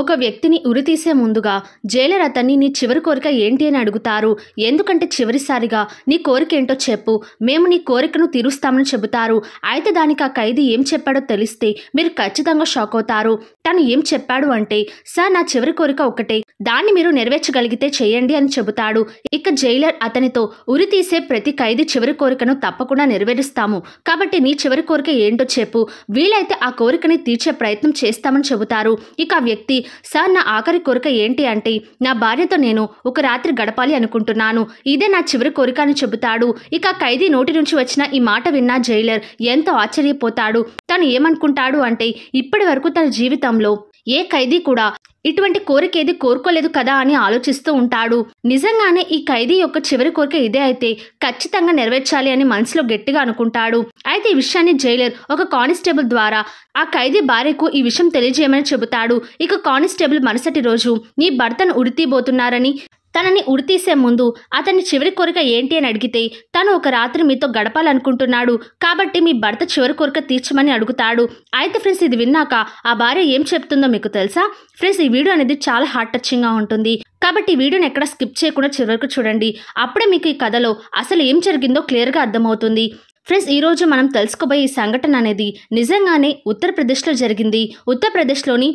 ఒక వ్యక్తిని ఉరితీసే ముందుగా జైలర్ అతన్ని నీ చివరి కోరిక ఏంటి అని అడుగుతారు ఎందుకంటే చివరిసారిగా నీ కోరిక ఏంటో చెప్పు మేము నీ కోరికను తీరుస్తామని చెబుతారు అయితే దానికి ఆ ఖైదీ ఏం చెప్పాడో తెలిస్తే మీరు ఖచ్చితంగా షాక్ అవుతారు తను ఏం చెప్పాడు అంటే సార్ నా చివరి కోరిక ఒకటే దాన్ని మీరు నెరవేర్చగలిగితే చేయండి అని చెబుతాడు ఇక జైలర్ అతనితో ఉరి తీసే ప్రతి ఖైదీ చివరి కోరికను తప్పకుండా నెరవేరుస్తాము కాబట్టి నీ చివరి కోరిక ఏంటో చెప్పు వీలైతే ఆ కోరికని తీర్చే ప్రయత్నం చేస్తామని చెబుతారు ఇక ఆ వ్యక్తి సార్ నా ఆఖరి కోరిక ఏంటి అంటే నా భార్యతో నేను ఒక రాత్రి గడపాలి అనుకుంటున్నాను ఇదే నా చివరి కోరిక అని చెబుతాడు ఇక ఖైదీ నోటి నుంచి వచ్చిన ఈ మాట విన్న జైలర్ ఎంతో ఆశ్చర్యపోతాడు తను ఏమనుకుంటాడు అంటే ఇప్పటి వరకు తన జీవితంలో ఏ ఖైదీ కూడా ఇటువంటి కోరిక ఏది కోరుకోలేదు కదా అని ఆలోచిస్తూ ఉంటాడు నిజంగానే ఈ ఖైదీ యొక్క చివరి కోరిక ఇదే అయితే ఖచ్చితంగా నెరవేర్చాలి అని మనసులో గట్టిగా అనుకుంటాడు అయితే ఈ విషయాన్ని జైలర్ ఒక కానిస్టేబుల్ ద్వారా ఆ ఖైదీ భార్యకు ఈ విషయం తెలియజేయమని చెబుతాడు ఇక కానిస్టేబుల్ మరుసటి రోజు నీ భర్తను ఉడితీబోతున్నారని తనని ఉడితీసే ముందు అతని చివరి కోరిక ఏంటి అని అడిగితే తను ఒక రాత్రి మీతో గడపాలనుకుంటున్నాడు కాబట్టి మీ భర్త చివరి కోరిక తీర్చమని అడుగుతాడు అయితే ఫ్రెండ్స్ ఇది విన్నాక ఆ భార్య ఏం చెప్తుందో మీకు తెలుసా ఫ్రెండ్స్ ఈ వీడియో అనేది చాలా హార్ట్ గా ఉంటుంది కాబట్టి వీడియోని ఎక్కడ స్కిప్ చేయకుండా చివరికి చూడండి అప్పుడే మీకు ఈ కథలో అసలు ఏం జరిగిందో క్లియర్గా అర్థమవుతుంది ఫ్రెండ్స్ ఈరోజు మనం తెలుసుకోబోయే ఈ సంఘటన అనేది నిజంగానే ఉత్తరప్రదేశ్లో జరిగింది ఉత్తరప్రదేశ్లోని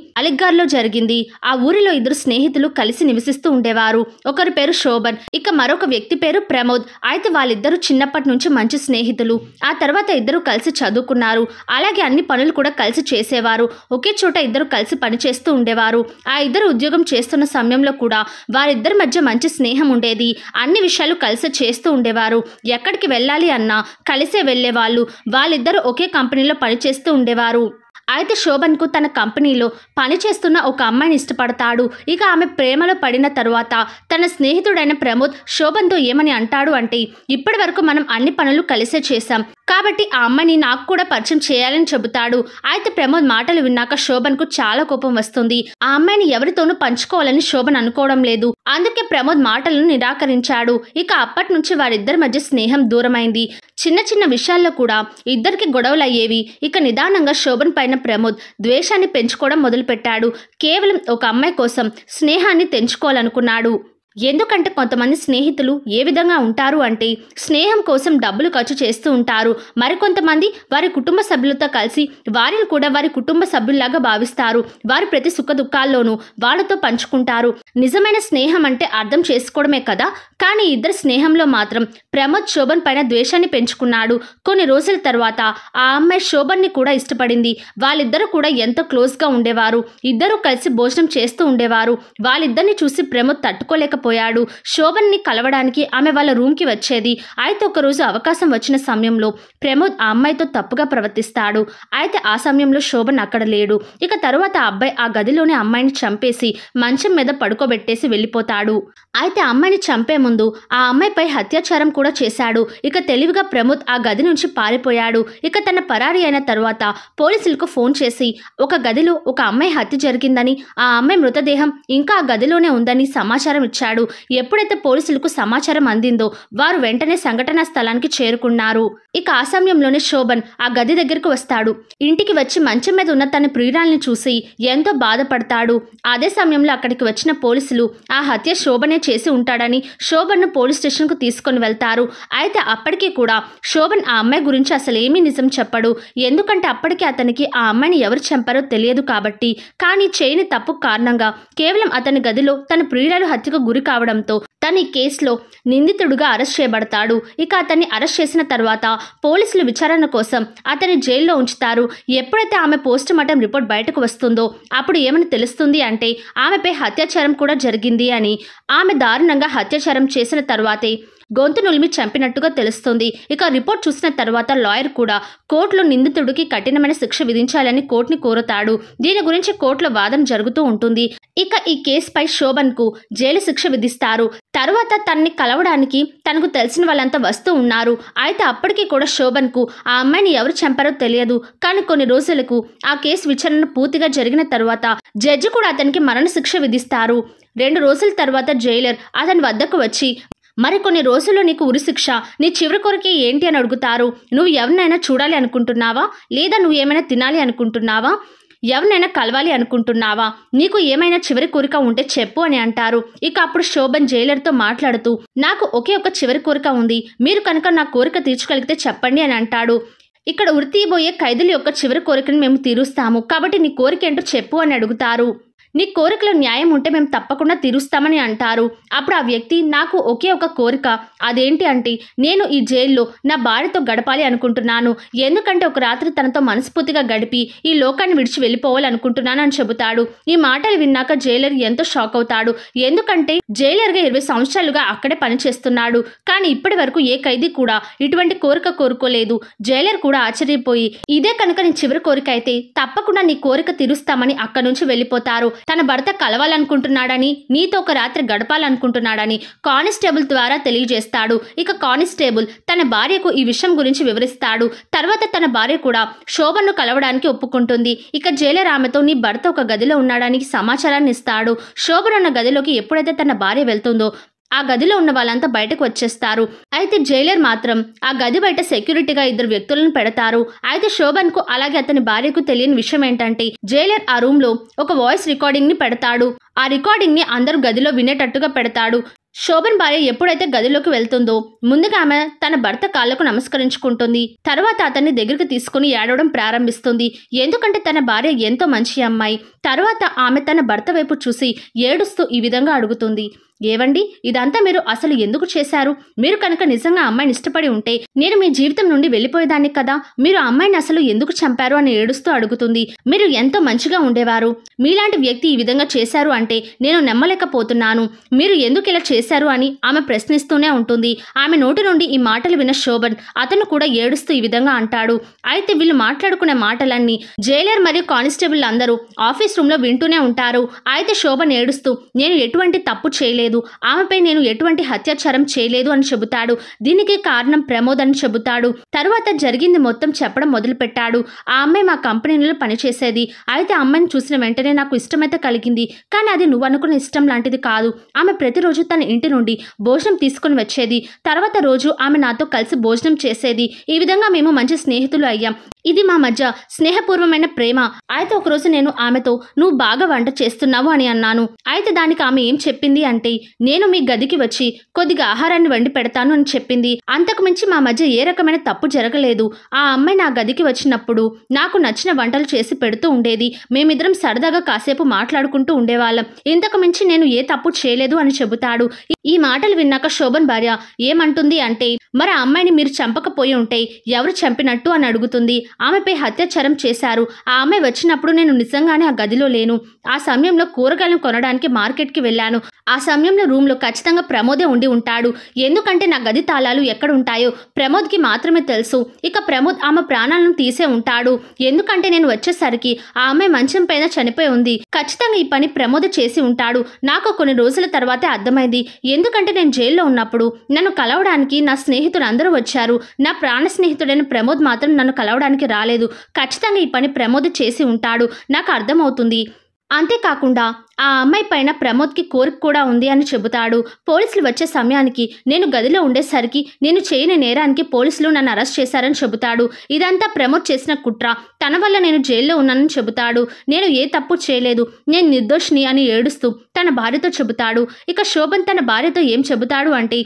లో జరిగింది ఆ ఊరిలో ఇద్దరు స్నేహితులు కలిసి నివసిస్తూ ఉండేవారు ఒకరి పేరు శోభన్ ఇక మరొక వ్యక్తి పేరు ప్రమోద్ అయితే వాళ్ళిద్దరు చిన్నప్పటి నుంచి మంచి స్నేహితులు ఆ తర్వాత ఇద్దరు కలిసి చదువుకున్నారు అలాగే అన్ని పనులు కూడా కలిసి చేసేవారు ఒకే చోట ఇద్దరు కలిసి పనిచేస్తూ ఉండేవారు ఆ ఇద్దరు ఉద్యోగం చేస్తున్న సమయంలో కూడా వారిద్దరి మధ్య మంచి స్నేహం ఉండేది అన్ని విషయాలు కలిసి చేస్తూ ఉండేవారు ఎక్కడికి వెళ్ళాలి అన్నా కలిసే కలిసే వెళ్ళేవాళ్ళు వాళ్ళిద్దరూ ఒకే కంపెనీలో పనిచేస్తూ ఉండేవారు అయితే శోభన్కు తన కంపెనీలో పనిచేస్తున్న ఒక అమ్మాయిని ఇష్టపడతాడు ఇక ఆమె ప్రేమలో పడిన తరువాత తన స్నేహితుడైన ప్రమోద్ శోభన్తో ఏమని అంటాడు అంటే ఇప్పటి వరకు మనం అన్ని పనులు కలిసే చేశాం కాబట్టి ఆ అమ్మని నాకు కూడా పరిచయం చేయాలని చెబుతాడు అయితే ప్రమోద్ మాటలు విన్నాక శోభన్కు చాలా కోపం వస్తుంది ఆ అమ్మాయిని ఎవరితోనూ పంచుకోవాలని శోభన్ అనుకోవడం లేదు అందుకే ప్రమోద్ మాటలను నిరాకరించాడు ఇక అప్పటి నుంచి వారిద్దరి మధ్య స్నేహం దూరమైంది చిన్న చిన్న విషయాల్లో కూడా ఇద్దరికి గొడవలు అయ్యేవి ఇక నిదానంగా శోభన్ పైన ప్రమోద్ ద్వేషాన్ని పెంచుకోవడం మొదలుపెట్టాడు కేవలం ఒక అమ్మాయి కోసం స్నేహాన్ని తెంచుకోవాలనుకున్నాడు ఎందుకంటే కొంతమంది స్నేహితులు ఏ విధంగా ఉంటారు అంటే స్నేహం కోసం డబ్బులు ఖర్చు చేస్తూ ఉంటారు మరికొంతమంది వారి కుటుంబ సభ్యులతో కలిసి వారిని కూడా వారి కుటుంబ సభ్యుల్లాగా భావిస్తారు వారు ప్రతి సుఖ దుఃఖాల్లోనూ వాళ్ళతో పంచుకుంటారు నిజమైన స్నేహం అంటే అర్థం చేసుకోవడమే కదా కానీ ఇద్దరు స్నేహంలో మాత్రం ప్రమోద్ శోభన్ పైన ద్వేషాన్ని పెంచుకున్నాడు కొన్ని రోజుల తర్వాత ఆ అమ్మాయి శోభన్ని కూడా ఇష్టపడింది వాళ్ళిద్దరూ కూడా ఎంతో క్లోజ్గా ఉండేవారు ఇద్దరూ కలిసి భోజనం చేస్తూ ఉండేవారు వాళ్ళిద్దరిని చూసి ప్రమోద్ తట్టుకోలేకపోతే వెళ్ళిపోయాడు శోభన్ని కలవడానికి ఆమె వాళ్ళ రూమ్కి వచ్చేది అయితే ఒకరోజు అవకాశం వచ్చిన సమయంలో ప్రమోద్ ఆ అమ్మాయితో తప్పుగా ప్రవర్తిస్తాడు అయితే ఆ సమయంలో శోభన్ అక్కడ లేడు ఇక తరువాత ఆ అబ్బాయి ఆ గదిలోని అమ్మాయిని చంపేసి మంచం మీద పడుకోబెట్టేసి వెళ్ళిపోతాడు అయితే అమ్మాయిని చంపే ముందు ఆ అమ్మాయిపై అత్యాచారం కూడా చేశాడు ఇక తెలివిగా ప్రమోద్ ఆ గది నుంచి పారిపోయాడు ఇక తన పరారీ అయిన తర్వాత పోలీసులకు ఫోన్ చేసి ఒక గదిలో ఒక అమ్మాయి హత్య జరిగిందని ఆ అమ్మాయి మృతదేహం ఇంకా ఆ గదిలోనే ఉందని సమాచారం ఇచ్చాడు చేశాడు ఎప్పుడైతే పోలీసులకు సమాచారం అందిందో వారు వెంటనే సంఘటనా స్థలానికి చేరుకున్నారు ఇక ఆ సమయంలోనే శోభన్ ఆ గది దగ్గరకు వస్తాడు ఇంటికి వచ్చి మంచం మీద ఉన్న తన ప్రియురాల్ని చూసి ఎంతో బాధపడతాడు అదే సమయంలో అక్కడికి వచ్చిన పోలీసులు ఆ హత్య శోభనే చేసి ఉంటాడని శోభన్ను పోలీస్ స్టేషన్కు తీసుకొని వెళ్తారు అయితే అప్పటికీ కూడా శోభన్ ఆ అమ్మాయి గురించి అసలు ఏమీ నిజం చెప్పడు ఎందుకంటే అప్పటికీ అతనికి ఆ అమ్మాయిని ఎవరు చంపారో తెలియదు కాబట్టి కానీ చేయని తప్పు కారణంగా కేవలం అతని గదిలో తన ప్రియురాలు హత్యకు గురి గురి కావడంతో తన ఈ కేసులో నిందితుడుగా అరెస్ట్ చేయబడతాడు ఇక అతన్ని అరెస్ట్ చేసిన తర్వాత పోలీసులు విచారణ కోసం అతన్ని జైల్లో ఉంచుతారు ఎప్పుడైతే ఆమె పోస్ట్ మార్టం రిపోర్ట్ బయటకు వస్తుందో అప్పుడు ఏమని తెలుస్తుంది అంటే ఆమెపై హత్యాచారం కూడా జరిగింది అని ఆమె దారుణంగా హత్యాచారం చేసిన తర్వాతే గొంతు నులిమి చంపినట్టుగా తెలుస్తుంది ఇక రిపోర్ట్ చూసిన తర్వాత లాయర్ కూడా కోర్టులో నిందితుడికి కఠినమైన శిక్ష విధించాలని కోర్టుని కోరుతాడు దీని గురించి కోర్టులో వాదన జరుగుతూ ఉంటుంది ఇక ఈ కేసుపై శోభన్కు జైలు శిక్ష విధిస్తారు తరువాత తన్ని కలవడానికి తనకు తెలిసిన వాళ్ళంతా వస్తూ ఉన్నారు అయితే అప్పటికీ కూడా శోభన్కు ఆ అమ్మాయిని ఎవరు చంపారో తెలియదు కానీ కొన్ని రోజులకు ఆ కేసు విచారణ పూర్తిగా జరిగిన తర్వాత జడ్జి కూడా అతనికి మరణశిక్ష విధిస్తారు రెండు రోజుల తర్వాత జైలర్ అతని వద్దకు వచ్చి మరి కొన్ని రోజుల్లో నీకు ఉరిశిక్ష నీ చివరి కొరకే ఏంటి అని అడుగుతారు నువ్వు ఎవరినైనా చూడాలి అనుకుంటున్నావా లేదా నువ్వు ఏమైనా తినాలి అనుకుంటున్నావా ఎవరినైనా కలవాలి అనుకుంటున్నావా నీకు ఏమైనా చివరి కోరిక ఉంటే చెప్పు అని అంటారు ఇక అప్పుడు శోభన్ జైలర్తో మాట్లాడుతూ నాకు ఒకే ఒక చివరి కోరిక ఉంది మీరు కనుక నా కోరిక తీర్చగలిగితే చెప్పండి అని అంటాడు ఇక్కడ ఉరితీయబోయే ఖైదుల యొక్క చివరి కోరికను మేము తీరుస్తాము కాబట్టి నీ కోరిక ఏంటో చెప్పు అని అడుగుతారు నీ కోరికలో న్యాయం ఉంటే మేము తప్పకుండా తీరుస్తామని అంటారు అప్పుడు ఆ వ్యక్తి నాకు ఒకే ఒక కోరిక అదేంటి అంటే నేను ఈ జైల్లో నా భార్యతో గడపాలి అనుకుంటున్నాను ఎందుకంటే ఒక రాత్రి తనతో మనస్ఫూర్తిగా గడిపి ఈ లోకాన్ని విడిచి వెళ్ళిపోవాలనుకుంటున్నాను అని చెబుతాడు ఈ మాటలు విన్నాక జైలర్ ఎంతో షాక్ అవుతాడు ఎందుకంటే జైలర్గా ఇరవై సంవత్సరాలుగా అక్కడే పనిచేస్తున్నాడు కానీ ఇప్పటి వరకు ఏ ఖైదీ కూడా ఇటువంటి కోరిక కోరుకోలేదు జైలర్ కూడా ఆశ్చర్యపోయి ఇదే కనుక నీ చివరి కోరిక అయితే తప్పకుండా నీ కోరిక తీరుస్తామని అక్కడి నుంచి వెళ్ళిపోతారు తన భర్త కలవాలనుకుంటున్నాడని నీతో ఒక రాత్రి గడపాలనుకుంటున్నాడని కానిస్టేబుల్ ద్వారా తెలియజేస్తాడు ఇక కానిస్టేబుల్ తన భార్యకు ఈ విషయం గురించి వివరిస్తాడు తర్వాత తన భార్య కూడా శోభను కలవడానికి ఒప్పుకుంటుంది ఇక జైలర్ ఆమెతో నీ భర్త ఒక గదిలో ఉన్నాడానికి సమాచారాన్ని ఇస్తాడు శోభనున్న గదిలోకి ఎప్పుడైతే తన భార్య వెళ్తుందో ఆ గదిలో ఉన్న వాళ్ళంతా బయటకు వచ్చేస్తారు అయితే జైలర్ మాత్రం ఆ గది బయట సెక్యూరిటీగా ఇద్దరు వ్యక్తులను పెడతారు అయితే శోభన్ కు అలాగే అతని భార్యకు తెలియని విషయం ఏంటంటే జైలర్ ఆ రూమ్ లో ఒక వాయిస్ రికార్డింగ్ ని పెడతాడు ఆ రికార్డింగ్ ని అందరూ గదిలో వినేటట్టుగా పెడతాడు శోభన్ భార్య ఎప్పుడైతే గదిలోకి వెళ్తుందో ముందుగా ఆమె తన భర్త కాళ్లకు నమస్కరించుకుంటుంది తర్వాత అతన్ని దగ్గరికి తీసుకుని ఏడవడం ప్రారంభిస్తుంది ఎందుకంటే తన భార్య ఎంతో మంచి అమ్మాయి తర్వాత ఆమె తన భర్త వైపు చూసి ఏడుస్తూ ఈ విధంగా అడుగుతుంది ఏవండి ఇదంతా మీరు అసలు ఎందుకు చేశారు మీరు కనుక నిజంగా అమ్మాయిని ఇష్టపడి ఉంటే నేను మీ జీవితం నుండి వెళ్ళిపోయేదాన్ని కదా మీరు అమ్మాయిని అసలు ఎందుకు చంపారు అని ఏడుస్తూ అడుగుతుంది మీరు ఎంతో మంచిగా ఉండేవారు మీలాంటి వ్యక్తి ఈ విధంగా చేశారు అంటే నేను నమ్మలేకపోతున్నాను మీరు ఎందుకు ఇలా చేశారు అని ఆమె ప్రశ్నిస్తూనే ఉంటుంది ఆమె నోటి నుండి ఈ మాటలు విన్న శోభన్ అతను కూడా ఏడుస్తూ ఈ విధంగా అంటాడు అయితే వీళ్ళు మాట్లాడుకునే మాటలన్నీ జైలర్ మరియు కానిస్టేబుల్ అందరూ ఆఫీస్ రూమ్లో వింటూనే ఉంటారు అయితే శోభన్ ఏడుస్తూ నేను ఎటువంటి తప్పు చేయలేదు చేయలేదు ఆమెపై నేను ఎటువంటి అత్యాచారం చేయలేదు అని చెబుతాడు దీనికి కారణం ప్రమోద్ అని చెబుతాడు తర్వాత జరిగింది మొత్తం చెప్పడం మొదలుపెట్టాడు ఆ అమ్మాయి మా కంపెనీలో పనిచేసేది అయితే అమ్మాయిని చూసిన వెంటనే నాకు ఇష్టమైతే కలిగింది కానీ అది నువ్వు అనుకున్న ఇష్టం లాంటిది కాదు ఆమె ప్రతిరోజు తన ఇంటి నుండి భోజనం తీసుకుని వచ్చేది తర్వాత రోజు ఆమె నాతో కలిసి భోజనం చేసేది ఈ విధంగా మేము మంచి స్నేహితులు అయ్యాం ఇది మా మధ్య స్నేహపూర్వమైన ప్రేమ అయితే ఒకరోజు నేను ఆమెతో నువ్వు బాగా వంట చేస్తున్నావు అని అన్నాను అయితే దానికి ఆమె ఏం చెప్పింది అంటే నేను మీ గదికి వచ్చి కొద్దిగా ఆహారాన్ని వండి పెడతాను అని చెప్పింది అంతకు మించి మా మధ్య ఏ రకమైన తప్పు జరగలేదు ఆ అమ్మాయి నా గదికి వచ్చినప్పుడు నాకు నచ్చిన వంటలు చేసి పెడుతూ ఉండేది మేమిద్దరం సరదాగా కాసేపు మాట్లాడుకుంటూ ఉండేవాళ్ళం ఇంతకు మించి నేను ఏ తప్పు చేయలేదు అని చెబుతాడు ఈ మాటలు విన్నాక శోభన్ భార్య ఏమంటుంది అంటే మరి ఆ అమ్మాయిని మీరు చంపకపోయి ఉంటే ఎవరు చంపినట్టు అని అడుగుతుంది ఆమెపై హత్యాచారం చేశారు ఆ అమ్మాయి వచ్చినప్పుడు నేను నిజంగానే ఆ గదిలో లేను ఆ సమయంలో కూరగాయలను కొనడానికి మార్కెట్కి వెళ్ళాను ఆ సమయం సమయంలో రూమ్లో ఖచ్చితంగా ప్రమోదే ఉండి ఉంటాడు ఎందుకంటే నా గది తాళాలు ఎక్కడ ఉంటాయో ప్రమోద్కి మాత్రమే తెలుసు ఇక ప్రమోద్ ఆమె ప్రాణాలను తీసే ఉంటాడు ఎందుకంటే నేను వచ్చేసరికి ఆమె మంచం పైన చనిపోయి ఉంది ఖచ్చితంగా ఈ పని ప్రమోద చేసి ఉంటాడు నాకు కొన్ని రోజుల తర్వాతే అర్థమైంది ఎందుకంటే నేను జైల్లో ఉన్నప్పుడు నన్ను కలవడానికి నా స్నేహితులు అందరూ వచ్చారు నా ప్రాణ స్నేహితుడైన ప్రమోద్ మాత్రం నన్ను కలవడానికి రాలేదు ఖచ్చితంగా ఈ పని ప్రమోద్ చేసి ఉంటాడు నాకు అర్థమవుతుంది అంతేకాకుండా ఆ అమ్మాయి పైన ప్రమోద్కి కోరిక కూడా ఉంది అని చెబుతాడు పోలీసులు వచ్చే సమయానికి నేను గదిలో ఉండేసరికి నేను చేయని నేరానికి పోలీసులు నన్ను అరెస్ట్ చేశారని చెబుతాడు ఇదంతా ప్రమోద్ చేసిన కుట్ర తన వల్ల నేను జైల్లో ఉన్నానని చెబుతాడు నేను ఏ తప్పు చేయలేదు నేను నిర్దోషిని అని ఏడుస్తూ తన భార్యతో చెబుతాడు ఇక శోభన్ తన భార్యతో ఏం చెబుతాడు అంటే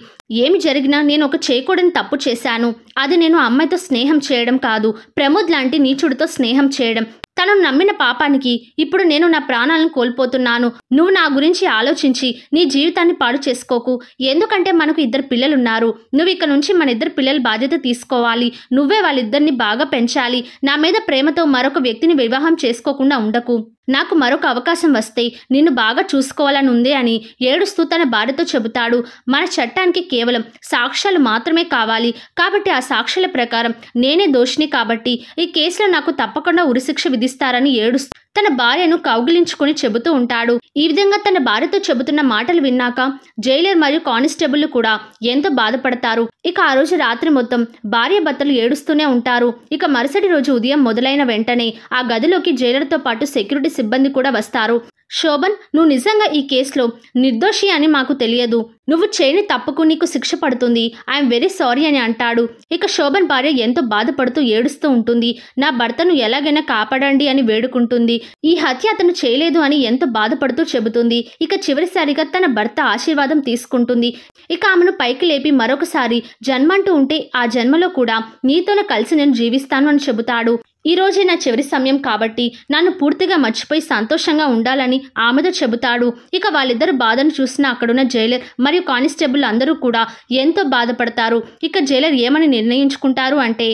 ఏమి జరిగినా నేను ఒక చేయకూడని తప్పు చేశాను అది నేను అమ్మాయితో స్నేహం చేయడం కాదు ప్రమోద్ లాంటి నీచుడితో స్నేహం చేయడం తను నమ్మిన పాపానికి ఇప్పుడు నేను నా ప్రాణాలను కోల్పోతున్నాను నువ్వు నా గురించి ఆలోచించి నీ జీవితాన్ని పాడు చేసుకోకు ఎందుకంటే మనకు ఇద్దరు పిల్లలున్నారు నువ్వు ఇక్కడ నుంచి మన ఇద్దరు పిల్లల బాధ్యత తీసుకోవాలి నువ్వే వాళ్ళిద్దరిని బాగా పెంచాలి నా మీద ప్రేమతో మరొక వ్యక్తిని వివాహం చేసుకోకుండా ఉండకు నాకు మరొక అవకాశం వస్తే నిన్ను బాగా చూసుకోవాలని ఉంది అని ఏడుస్తూ తన భార్యతో చెబుతాడు మన చట్టానికి కేవలం సాక్ష్యాలు మాత్రమే కావాలి కాబట్టి ఆ సాక్ష్యాల ప్రకారం నేనే దోషిని కాబట్టి ఈ కేసులో నాకు తప్పకుండా ఉరిశిక్ష విధిస్తారని ఏడుస్తూ తన భార్యను కౌగిలించుకుని చెబుతూ ఉంటాడు ఈ విధంగా తన భార్యతో చెబుతున్న మాటలు విన్నాక జైలర్ మరియు కానిస్టేబుల్ కూడా ఎంతో బాధపడతారు ఇక ఆ రోజు రాత్రి మొత్తం భార్య భర్తలు ఏడుస్తూనే ఉంటారు ఇక మరుసటి రోజు ఉదయం మొదలైన వెంటనే ఆ గదిలోకి జైలర్తో పాటు సెక్యూరిటీ సిబ్బంది కూడా వస్తారు శోభన్ నువ్వు నిజంగా ఈ కేసులో నిర్దోషి అని మాకు తెలియదు నువ్వు చేయని తప్పుకు నీకు శిక్ష పడుతుంది ఐఎమ్ వెరీ సారీ అని అంటాడు ఇక శోభన్ భార్య ఎంతో బాధపడుతూ ఏడుస్తూ ఉంటుంది నా భర్తను ఎలాగైనా కాపాడండి అని వేడుకుంటుంది ఈ హత్య అతను చేయలేదు అని ఎంతో బాధపడుతూ చెబుతుంది ఇక చివరిసారిగా తన భర్త ఆశీర్వాదం తీసుకుంటుంది ఇక ఆమెను పైకి లేపి మరొకసారి జన్మంటూ ఉంటే ఆ జన్మలో కూడా నీతోనే కలిసి నేను జీవిస్తాను అని చెబుతాడు ఈరోజే నా చివరి సమయం కాబట్టి నన్ను పూర్తిగా మర్చిపోయి సంతోషంగా ఉండాలని ఆమెతో చెబుతాడు ఇక వాళ్ళిద్దరు బాధను చూసిన అక్కడున్న జైలర్ మరియు కానిస్టేబుల్ అందరూ కూడా ఎంతో బాధపడతారు ఇక జైలర్ ఏమని నిర్ణయించుకుంటారు అంటే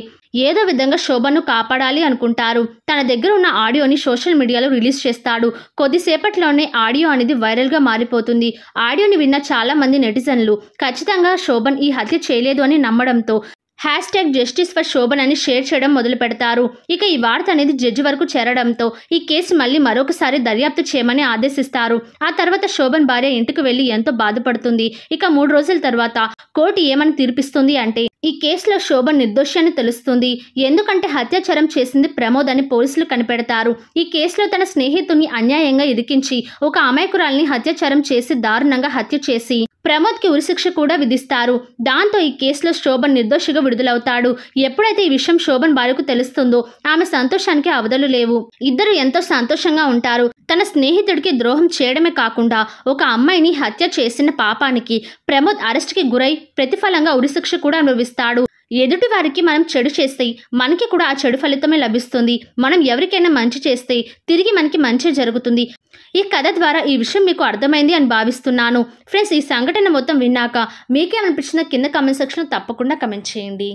ఏదో విధంగా శోభను కాపాడాలి అనుకుంటారు తన దగ్గర ఉన్న ఆడియోని సోషల్ మీడియాలో రిలీజ్ చేస్తాడు కొద్దిసేపట్లోనే ఆడియో అనేది వైరల్గా మారిపోతుంది ఆడియోని విన్న చాలామంది నెటిజన్లు ఖచ్చితంగా శోభన్ ఈ హత్య చేయలేదు అని నమ్మడంతో hashtag justice for Shobhan అని షేర్ చేయడం మొదలు పెడతారు ఇక ఈ వార్త అనేది జడ్జి వరకు చేరడంతో ఈ కేసు మళ్ళీ మరొకసారి దర్యాప్తు చేయమని ఆదేశిస్తారు ఆ తర్వాత శోభన్ భార్య ఇంటికి వెళ్లి ఎంతో బాధపడుతుంది ఇక మూడు రోజుల తర్వాత కోర్టు ఏమని తీర్పిస్తుంది అంటే ఈ కేసులో శోభ నిర్దోషి అని తెలుస్తుంది ఎందుకంటే హత్యాచారం చేసింది ప్రమోద్ అని పోలీసులు కనిపెడతారు ఈ కేసులో తన స్నేహితుని అన్యాయంగా ఇరికించి ఒక అమాయకురాల్ని హత్యాచారం చేసి దారుణంగా హత్య చేసి ప్రమోద్కి ఉరిశిక్ష కూడా విధిస్తారు దాంతో ఈ కేసులో శోభన్ నిర్దోషిగా విడుదలవుతాడు ఎప్పుడైతే ఈ విషయం శోభన్ భార్యకు తెలుస్తుందో ఆమె సంతోషానికి అవధులు లేవు ఇద్దరు ఎంతో సంతోషంగా ఉంటారు తన స్నేహితుడికి ద్రోహం చేయడమే కాకుండా ఒక అమ్మాయిని హత్య చేసిన పాపానికి ప్రమోద్ అరెస్ట్కి గురై ప్రతిఫలంగా ఉరిశిక్ష కూడా అనుభవిస్తారు ఇస్తాడు ఎదుటి వారికి మనం చెడు చేస్తే మనకి కూడా ఆ చెడు ఫలితమే లభిస్తుంది మనం ఎవరికైనా మంచి చేస్తే తిరిగి మనకి మంచి జరుగుతుంది ఈ కథ ద్వారా ఈ విషయం మీకు అర్థమైంది అని భావిస్తున్నాను ఫ్రెండ్స్ ఈ సంఘటన మొత్తం విన్నాక మీకే అనిపించిన కింద కమెంట్ సెక్షన్ తప్పకుండా కమెంట్ చేయండి